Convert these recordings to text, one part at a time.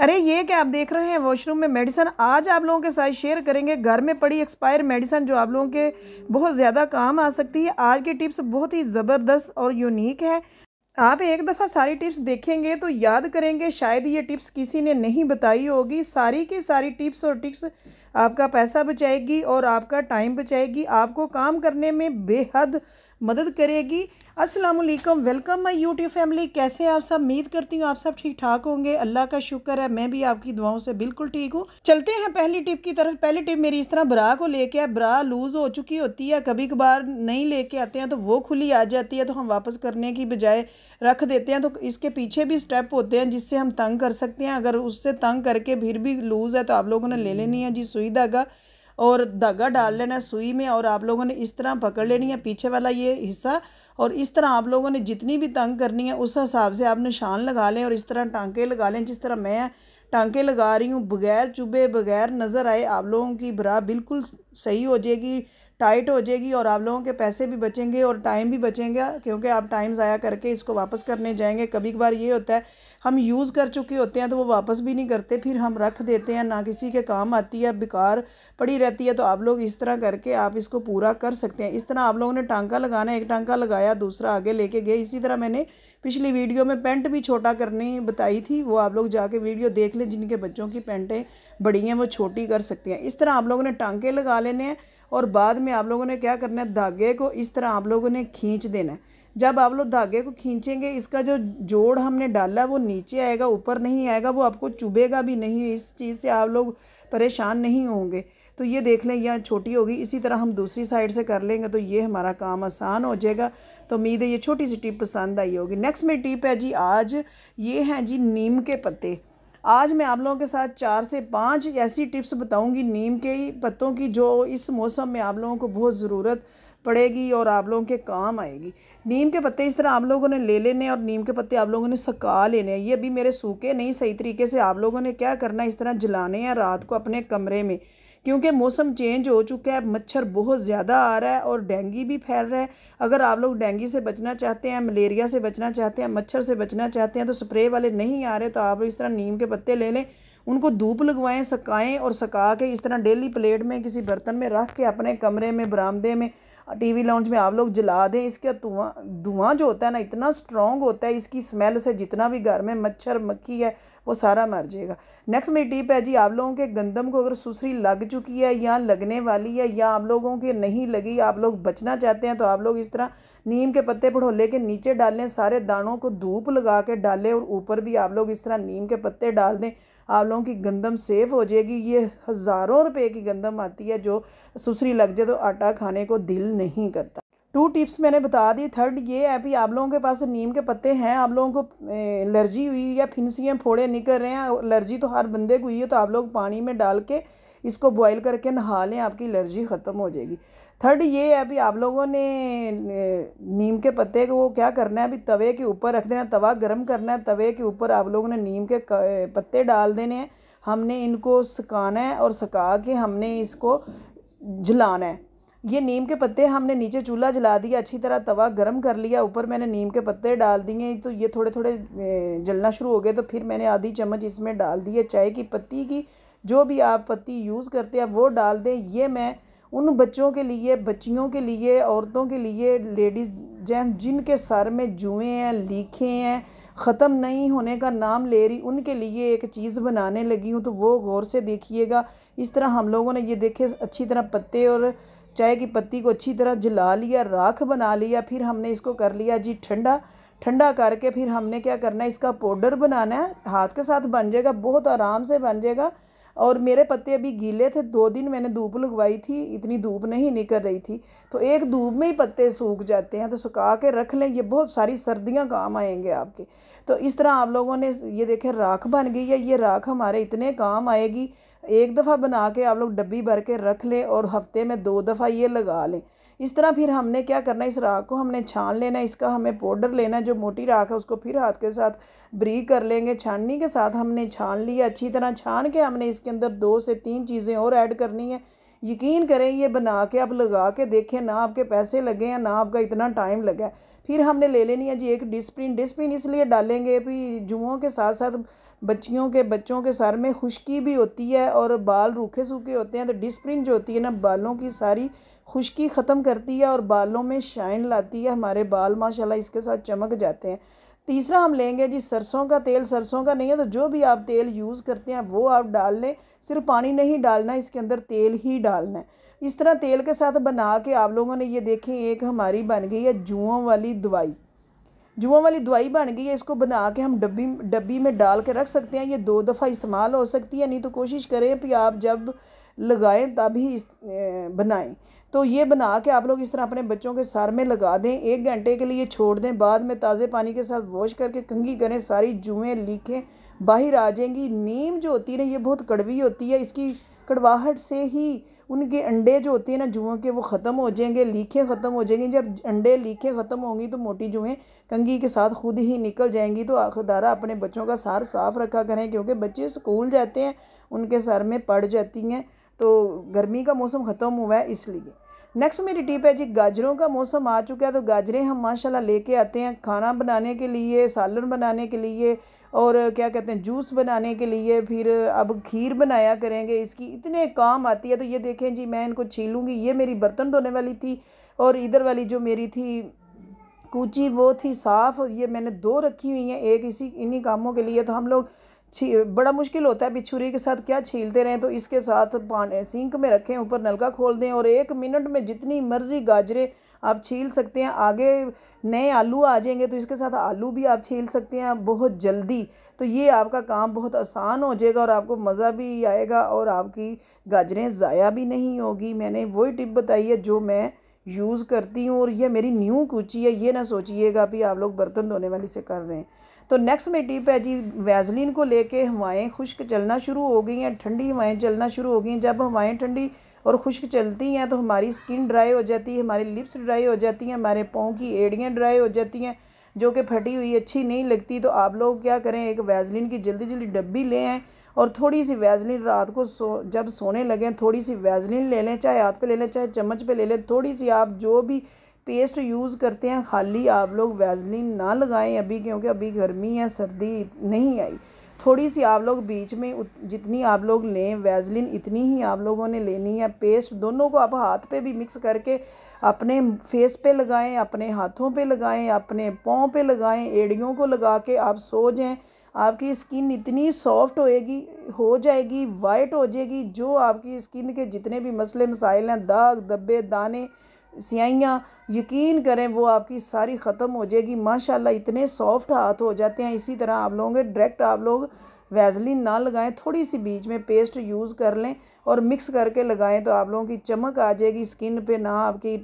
अरे ये क्या आप देख रहे हैं वॉशरूम में मेडिसन आज आप लोगों के साथ शेयर करेंगे घर में पड़ी एक्सपायर मेडिसन जो आप लोगों के बहुत ज़्यादा काम आ सकती है आज की टिप्स बहुत ही ज़बरदस्त और यूनिक है आप एक दफ़ा सारी टिप्स देखेंगे तो याद करेंगे शायद ये टिप्स किसी ने नहीं बताई होगी सारी की सारी टिप्स और टिप्स आपका पैसा बचाएगी और आपका टाइम बचाएगी आपको काम करने में बेहद मदद करेगी अस्सलाम वालेकुम वेलकम माय यूट्यूब फैमिली कैसे आप सब उम्मीद करती हूँ आप सब ठीक ठाक होंगे अल्लाह का शुक्र है मैं भी आपकी दुआओं से बिल्कुल ठीक हूँ चलते हैं पहली टिप की तरफ पहली टिप मेरी इस तरह ब्रा को लेके आए ब्रा लूज़ हो चुकी होती है कभी कभार नहीं लेके आते हैं तो वो खुली आ जाती है तो हम वापस करने की बजाय रख देते हैं तो इसके पीछे भी स्टेप होते हैं जिससे हम तंग कर सकते हैं अगर उससे तंग करके फिर भी लूज़ है तो आप लोगों ने ले लेनी है जी सुई धागा और धागा डाल लेना सुई में और आप लोगों ने इस तरह पकड़ लेनी है पीछे वाला ये हिस्सा और इस तरह आप लोगों ने जितनी भी तंग करनी है उस हिसाब से आप निशान लगा लें और इस तरह टांके लगा लें जिस तरह मैं टांके लगा रही हूँ बगैर चुभे बगैर नज़र आए आप लोगों की भरा बिल्कुल सही हो जाएगी टाइट हो जाएगी और आप लोगों के पैसे भी बचेंगे और टाइम भी बचेंगे क्योंकि आप टाइम ज़ाया करके इसको वापस करने जाएंगे कभी कभार ये होता है हम यूज़ कर चुके होते हैं तो वो वापस भी नहीं करते फिर हम रख देते हैं ना किसी के काम आती है बेकार पड़ी रहती है तो आप लोग इस तरह करके आप इसको पूरा कर सकते हैं इस तरह आप लोगों ने टांका लगाना एक टांका लगाया दूसरा आगे लेके गए इसी तरह मैंने पिछली वीडियो में पेंट भी छोटा करनी बताई थी वो आप लोग जाके वीडियो देख लें जिनके बच्चों की पेंटें बड़ी हैं वो छोटी कर सकती हैं इस तरह आप लोगों ने टांके लगा लेने हैं और बाद में आप लोगों ने क्या करना है धागे को इस तरह आप लोगों ने खींच देना है जब आप लोग धागे को खींचेंगे इसका जो जोड़ हमने डाला वो नीचे आएगा ऊपर नहीं आएगा वो आपको चुभेगा भी नहीं इस चीज़ से आप लोग परेशान नहीं होंगे तो ये देख लें यहाँ छोटी होगी इसी तरह हम दूसरी साइड से कर लेंगे तो ये हमारा काम आसान हो जाएगा तो उम्मीद है ये छोटी सी टिप पसंद आई होगी नेक्स्ट मेरी टिप है जी आज ये हैं जी नीम के पत्ते आज मैं आप लोगों के साथ चार से पाँच ऐसी टिप्स बताऊंगी नीम के पत्तों की जो इस मौसम में आप लोगों को बहुत ज़रूरत पड़ेगी और आप लोगों के काम आएगी नीम के पत्ते इस तरह आप लोगों ने ले लेने और नीम के पत्ते आप लोगों ने सका लेने हैं ये अभी मेरे सूखे नहीं सही तरीके से आप लोगों ने क्या करना है इस तरह जलाने हैं रात को अपने कमरे में क्योंकि मौसम चेंज हो चुका है मच्छर बहुत ज़्यादा आ रहा है और डेंगी भी फैल रहा है अगर आप लोग डेंगी से बचना चाहते हैं मलेरिया से बचना चाहते हैं मच्छर से बचना चाहते हैं तो स्प्रे वाले नहीं आ रहे तो आप इस तरह नीम के पत्ते ले लें उनको धूप लगवाएं सकाएं और सका के इस तरह डेली प्लेट में किसी बर्तन में रख के अपने कमरे में बरामदे में टीवी लाउंज में आप लोग जला दें इसका धुआं धुआं जो होता है ना इतना स्ट्रॉन्ग होता है इसकी स्मेल से जितना भी घर में मच्छर मक्खी है वो सारा मर जाएगा नेक्स्ट मेरी टिप है जी आप लोगों के गंदम को अगर सुसरी लग चुकी है या लगने वाली है या आप लोगों के नहीं लगी आप लोग बचना चाहते हैं तो आप लोग इस तरह नीम के पत्ते पढ़ोले के नीचे डाल लें सारे दानों को धूप लगा के डालें और ऊपर भी आप लोग इस तरह नीम के पत्ते डाल दें आप लोगों की गंदम सेफ़ हो जाएगी ये हज़ारों रुपए की गंदम आती है जो सुसरी लग जाए तो आटा खाने को दिल नहीं करता टू टिप्स मैंने बता दी थर्ड ये है कि आप लोगों के पास नीम के पत्ते हैं आप लोगों को एलर्जी हुई या फिंसियाँ फोड़े निकल रहे हैं एलर्जी तो हर बंदे को हुई है तो आप लोग पानी में डाल के इसको बॉईल करके नहा लें आपकी एलर्जी ख़त्म हो जाएगी थर्ड ये है भी आप लोगों ने नीम के पत्ते को क्या करना है अभी तवे के ऊपर रख देना तवा गर्म करना है तवे के ऊपर आप लोगों ने नीम के पत्ते डाल देने हैं हमने इनको सकाना है और सका के हमने इसको जलाना है ये नीम के पत्ते हमने नीचे चूल्हा जला दिया अच्छी तरह तवा गर्म कर लिया ऊपर मैंने नीम के पत्ते डाल दिए तो ये थोड़े थोड़े जलना शुरू हो गए तो फिर मैंने आधी चम्मच इसमें डाल दी है चाय की पत्ती की जो भी आप पत्ती यूज़ करते हैं वो डाल दें ये मैं उन बच्चों के लिए बच्चियों के लिए औरतों के लिए लेडीज़ जैन जिनके सर में जुएँ हैं लीखे हैं ख़त्म नहीं होने का नाम ले रही उनके लिए एक चीज़ बनाने लगी हूँ तो वो गौर से देखिएगा इस तरह हम लोगों ने ये देखे अच्छी तरह पत्ते और चाय की पत्ती को अच्छी तरह जला लिया राख बना लिया फिर हमने इसको कर लिया जी ठंडा ठंडा करके फिर हमने क्या करना है इसका पाउडर बनाना है हाथ के साथ बन जाएगा बहुत आराम से बन जाएगा और मेरे पत्ते अभी गीले थे दो दिन मैंने धूप लगवाई थी इतनी धूप नहीं निकल रही थी तो एक धूप में ही पत्ते सूख जाते हैं तो सुखा के रख लें ये बहुत सारी सर्दियाँ काम आएंगे आपके तो इस तरह आप लोगों ने ये देखे राख बन गई है ये राख हमारे इतने काम आएगी एक दफ़ा बना के आप लोग डब्बी भर के रख लें और हफ्ते में दो दफ़ा ये लगा लें इस तरह फिर हमने क्या करना है इस राख को हमने छान लेना इसका हमें पाउडर लेना जो मोटी राख है उसको फिर हाथ के साथ ब्री कर लेंगे छाननी के साथ हमने छान लिया अच्छी तरह छान के हमने इसके अंदर दो से तीन चीज़ें और ऐड करनी है यकीन करें ये बना के आप लगा के देखें ना आपके पैसे लगे हैं ना आपका इतना टाइम लगा है फिर हमने ले लेनी है जी एक डिस्प्रिन डिस्प्रिन इसलिए डालेंगे भी जुओं के साथ साथ बच्चियों के बच्चों के सर में खुश्की भी होती है और बाल रूखे सूखे होते हैं तो डिस्प्रिन जो होती है ना बालों की सारी खुश्की ख़त्म करती है और बालों में शाइन लाती है हमारे बाल माशाल्लाह इसके साथ चमक जाते हैं तीसरा हम लेंगे जी सरसों का तेल सरसों का नहीं है तो जो भी आप तेल यूज़ करते हैं वो आप डाल लें सिर्फ पानी नहीं डालना इसके अंदर तेल ही डालना है इस तरह तेल के साथ बना के आप लोगों ने ये देखें एक हमारी बन गई है जुओं वाली दवाई जुओं वाली दवाई बन गई है इसको बना के हम डब्बी डब्बी में डाल के रख सकते हैं ये दो दफ़ा इस्तेमाल हो सकती है नहीं तो कोशिश करें कि आप जब लगाएं तभी बनाएं तो ये बना के आप लोग इस तरह अपने बच्चों के सर में लगा दें एक घंटे के लिए छोड़ दें बाद में ताज़े पानी के साथ वॉश करके कंघी करें सारी जुएँ लीखें बाहर आ जाएंगी नीम जो होती है ना ये बहुत कड़वी होती है इसकी कड़वाहट से ही उनके अंडे जो होते हैं ना जुओं के वो ख़त्म हो जाएंगे लीखें ख़त्म हो जाएंगी जब अंडे लीखें ख़त्म होंगी तो मोटी जुएँ कंगी के साथ खुद ही निकल जाएंगी तो आखदारा अपने बच्चों का सार साफ़ रखा करें क्योंकि बच्चे स्कूल जाते हैं उनके सर में पड़ जाती हैं तो गर्मी का मौसम ख़त्म हुआ है इसलिए नेक्स्ट मेरी टिप है जी गाजरों का मौसम आ चुका है तो गाजरें हम माशाल्लाह लेके आते हैं खाना बनाने के लिए सालन बनाने के लिए और क्या कहते हैं जूस बनाने के लिए फिर अब खीर बनाया करेंगे इसकी इतने काम आती है तो ये देखें जी मैं इनको छीलूँगी ये मेरी बर्तन धोने वाली थी और इधर वाली जो मेरी थी कूची वो थी साफ़ और ये मैंने दो रखी हुई हैं एक इसी इन्हीं कामों के लिए तो हम लोग छी बड़ा मुश्किल होता है बिछुरी के साथ क्या छीलते रहें तो इसके साथ पान सिंक में रखें ऊपर नलका खोल दें और एक मिनट में जितनी मर्ज़ी गाजरें आप छील सकते हैं आगे नए आलू आ जाएंगे तो इसके साथ आलू भी आप छील सकते हैं बहुत जल्दी तो ये आपका काम बहुत आसान हो जाएगा और आपको मज़ा भी आएगा और आपकी गाजरें ज़ाया भी नहीं होगी मैंने वही टिप बताई है जो मैं यूज़ करती हूँ और ये मेरी न्यू कूची है ये ना सोचिएगा भी आप लोग बर्तन धोने वाली से कर रहे हैं तो नेक्स्ट में डिप है जी वैजलिन को लेके हवाएं खुश्क चलना शुरू हो गई हैं ठंडी हवाएं चलना शुरू हो गई हैं जब हवाएं ठंडी और खुश्क चलती हैं तो हमारी स्किन ड्राई हो जाती है हमारी लिप्स ड्राई हो जाती हैं हमारे पाँव की एड़ियाँ ड्राई हो जाती हैं जो कि फटी हुई अच्छी नहीं लगती तो आप लोग क्या करें एक वैजलिन की जल्दी जल्दी डब्बी ले आएँ और थोड़ी सी वैजलिन रात को सो जब सोने लगें थोड़ी सी वैजलिन ले लें चाहे हाथ पे ले लें चाहे चम्मच पे ले लें थोड़ी सी आप जो भी पेस्ट यूज़ करते हैं खाली आप लोग वैजलिन ना लगाएं अभी क्योंकि अभी गर्मी है सर्दी नहीं आई थोड़ी सी आप लोग बीच में जितनी आप लोग लें वैजलिन इतनी ही आप लोगों ने लेनी है पेस्ट दोनों को आप हाथ पे भी मिक्स करके अपने फेस पे लगाएं अपने हाथों पे लगाएं अपने पाँव पे लगाएं एड़ियों को लगा के आप सो जाएं आपकी स्किन इतनी सॉफ्ट होएगी हो जाएगी वाइट हो जाएगी जो आपकी स्किन के जितने भी मसले मसाइल हैं दाग धब्बे दाने सियाइयाँ यकीन करें वो आपकी सारी ख़त्म हो जाएगी माशाल्लाह इतने सॉफ्ट हाथ हो जाते हैं इसी तरह आप लोगों के डायरेक्ट आप लोग वैजलिन ना लगाएं थोड़ी सी बीच में पेस्ट यूज़ कर लें और मिक्स करके लगाएं तो आप लोगों की चमक आ जाएगी स्किन पे ना आपकी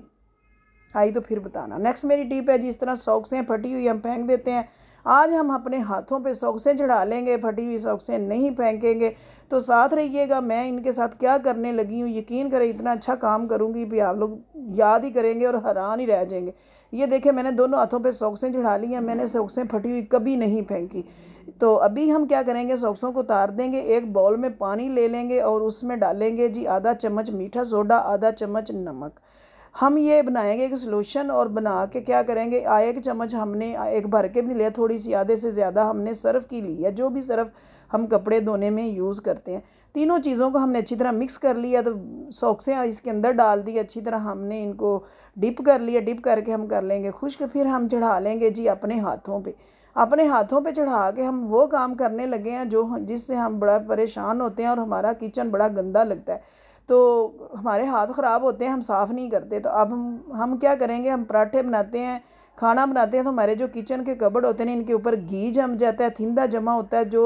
आई तो फिर बताना नेक्स्ट मेरी टिप है जिस तरह सॉक्स हैं फटी हुई हम फेंक देते हैं आज हम अपने हाथों पे सौकसें चढ़ा लेंगे फटी हुई सौकसें नहीं फेंकेंगे तो साथ रहिएगा मैं इनके साथ क्या करने लगी हूँ यकीन करें इतना अच्छा काम करूँगी भी आप लोग याद ही करेंगे और हैरान ही रह जाएंगे ये देखें मैंने दोनों हाथों पे सौकसें चढ़ा ली हैं मैंने सौकसें फटी हुई कभी नहीं फेंकी तो अभी हम क्या करेंगे सौक्सों को उतार देंगे एक बाउल में पानी ले लेंगे और उसमें डालेंगे जी आधा चम्मच मीठा सोडा आधा चम्मच नमक हम ये बनाएंगे एक सोलूशन और बना के क्या करेंगे आए एक चम्मच हमने एक भर के भी लिया थोड़ी सी आधे से ज़्यादा हमने सर्फ़ की ली या जो भी सर्फ़ हम कपड़े धोने में यूज़ करते हैं तीनों चीज़ों को हमने अच्छी तरह मिक्स कर लिया तो से इसके अंदर डाल दी अच्छी तरह हमने इनको डिप कर लिया डिप करके हम कर लेंगे खुश्क फिर हम चढ़ा लेंगे जी अपने हाथों पे अपने हाथों पे चढ़ा के हम वो काम करने लगे हैं जो जिससे हम बड़ा परेशान होते हैं और हमारा किचन बड़ा गंदा लगता है तो हमारे हाथ ख़राब होते हैं हम साफ़ नहीं करते तो अब हम हम क्या करेंगे हम पराठे बनाते हैं खाना बनाते हैं तो हमारे जो किचन के कबड़ होते हैं इनके ऊपर घी जम जाता है थिंदा जमा होता है जो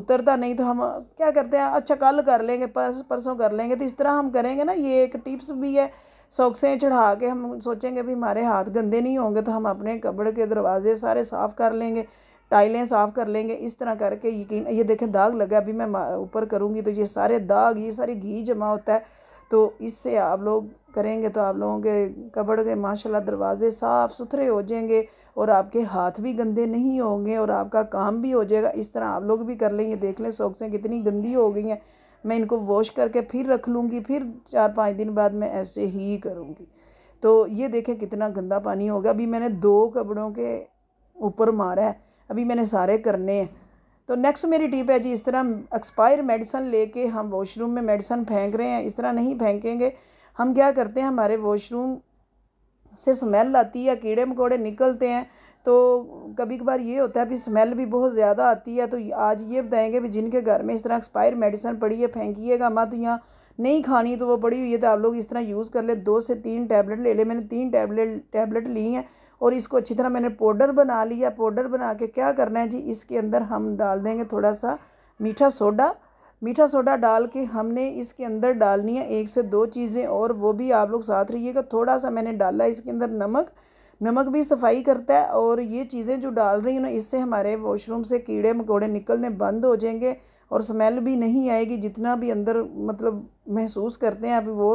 उतरता नहीं तो हम क्या करते हैं अच्छा कल कर लेंगे परस परसों कर लेंगे तो इस तरह हम करेंगे ना ये एक टिप्स भी है सोक्सें चढ़ा के हम सोचेंगे भी हमारे हाथ गंदे नहीं होंगे तो हम अपने कपड़े के दरवाजे सारे साफ़ कर लेंगे टाइलें साफ़ कर लेंगे इस तरह करके यकीन ये देखें दाग लगा अभी मैं ऊपर करूँगी तो ये सारे दाग ये सारे घी जमा होता है तो इससे आप लोग करेंगे तो आप लोगों के कपड़ के माशाल्लाह दरवाज़े साफ़ सुथरे हो जाएंगे और आपके हाथ भी गंदे नहीं होंगे और आपका काम भी हो जाएगा इस तरह आप लोग भी कर लेंगे देख लें सोक्सें कितनी गंदी हो गई हैं मैं इनको वॉश करके फिर रख लूँगी फिर चार पाँच दिन बाद मैं ऐसे ही करूँगी तो ये देखें कितना गंदा पानी होगा अभी मैंने दो कपड़ों के ऊपर मारा है अभी मैंने सारे करने हैं तो नेक्स्ट मेरी टिप है जी इस तरह एक्सपायर मेडिसन लेके हम वॉशरूम में मेडिसन फेंक रहे हैं इस तरह नहीं फेंकेंगे हम क्या करते हैं हमारे वॉशरूम से स्मेल आती है कीड़े मकोड़े निकलते हैं तो कभी कभार ये होता है भी स्मेल भी बहुत ज़्यादा आती है तो आज ये बताएंगे भी जिनके घर में इस तरह एक्सपायर मेडिसन पड़ी है फेंकीिएगा मत या नहीं खानी तो वो पड़ी हुई है तो आप लोग इस तरह यूज़ कर ले दो से तीन टैबलेट ले ले मैंने तीन टैबलेट टैबलेट ली हैं और इसको अच्छी तरह मैंने पाउडर बना लिया पाउडर बना के क्या करना है जी इसके अंदर हम डाल देंगे थोड़ा सा मीठा सोडा मीठा सोडा डाल के हमने इसके अंदर डालनी है एक से दो चीज़ें और वो भी आप लोग साथ रहिएगा थोड़ा सा मैंने डाला इसके अंदर नमक नमक भी सफाई करता है और ये चीज़ें जो डाल रही हैं ना इससे हमारे वॉशरूम से कीड़े मकोड़े निकलने बंद हो जाएंगे और स्मेल भी नहीं आएगी जितना भी अंदर मतलब महसूस करते हैं अभी वो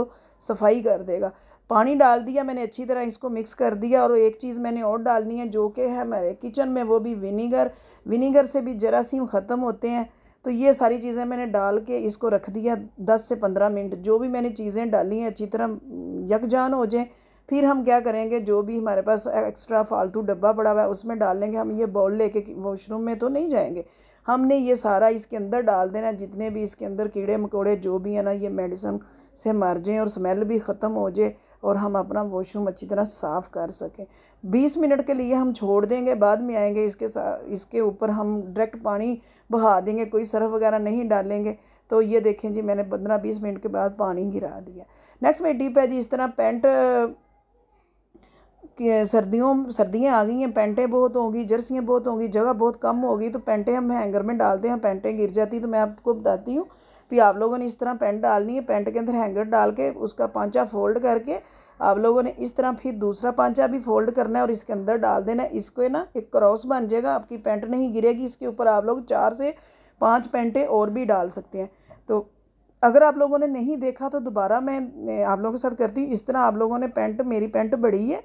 सफाई कर देगा पानी डाल दिया मैंने अच्छी तरह इसको मिक्स कर दिया और एक चीज़ मैंने और डालनी है जो कि है मेरे किचन में वो भी विनीगर विनीगर से भी जरासीम ख़त्म होते हैं तो ये सारी चीज़ें मैंने डाल के इसको रख दिया दस से पंद्रह मिनट जो भी मैंने चीज़ें डाली हैं अच्छी तरह यकजान हो जाएँ फिर हम क्या करेंगे जो भी हमारे पास एक्स्ट्रा फालतू डब्बा पड़ा हुआ है उसमें डाल लेंगे हम ये बॉल लेके वॉशरूम में तो नहीं जाएंगे हमने ये सारा इसके अंदर डाल देना जितने भी इसके अंदर कीड़े मकोड़े जो भी है ना ये मेडिसन से मर जाएँ और स्मेल भी ख़त्म हो जाए और हम अपना वॉशरूम अच्छी तरह साफ़ कर सकें 20 मिनट के लिए हम छोड़ देंगे बाद में आएंगे इसके साथ इसके ऊपर हम डायरेक्ट पानी बहा देंगे कोई सर्फ वगैरह नहीं डालेंगे तो ये देखें जी मैंने पंद्रह बीस मिनट के बाद पानी गिरा दिया नेक्स्ट में डीप है जी इस तरह पेंट सर्दियों सर्दियाँ आ गई हैं पैंटें बहुत होंगी जर्सियाँ बहुत होंगी जगह बहुत कम होगी तो पैंटें हम हैंगर में डालते हैं पैंटें गिर जाती तो मैं आपको बताती हूँ कि आप लोगों ने इस तरह पैंट डालनी है पैंट के अंदर हैंगर डाल के उसका पांचा फोल्ड करके आप लोगों ने इस तरह फिर दूसरा पांचा भी फोल्ड करना है और इसके अंदर डाल देना है इसको ना एक क्रॉस बन जाएगा आपकी पैंट नहीं गिरेगी इसके ऊपर आप लोग चार से पाँच पैंटें और भी डाल सकते हैं तो अगर आप लोगों ने नहीं देखा तो दोबारा मैं आप लोगों के साथ करती हूँ इस तरह आप लोगों ने पैंट मेरी पैंट बढ़ी है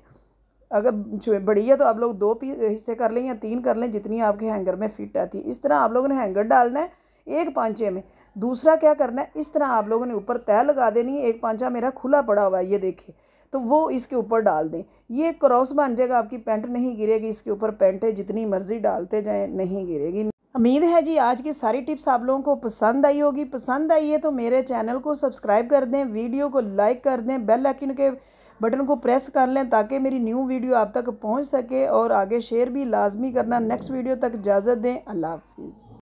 अगर बड़ी है तो आप लोग दो हिस्से कर लें या तीन कर लें जितनी आपके हैंगर में फिट आती है इस तरह आप लोगों ने हैंगर डालना है एक पांचे में दूसरा क्या करना है इस तरह आप लोगों ने ऊपर तय लगा देनी है एक पांचा मेरा खुला पड़ा हुआ है ये देखिए तो वो इसके ऊपर डाल दें ये क्रॉस बन जाएगा आपकी पेंट नहीं गिरेगी इसके ऊपर है जितनी मर्ज़ी डालते जाए नहीं गिरेगी उम्मीद है जी आज की सारी टिप्स आप लोगों को पसंद आई होगी पसंद आई है तो मेरे चैनल को सब्सक्राइब कर दें वीडियो को लाइक कर दें बेल आइकन के बटन को प्रेस कर लें ताकि मेरी न्यू वीडियो आप तक पहुँच सके और आगे शेयर भी लाजमी करना नेक्स्ट वीडियो तक इजाज़त दें अल्लाह हाफिज़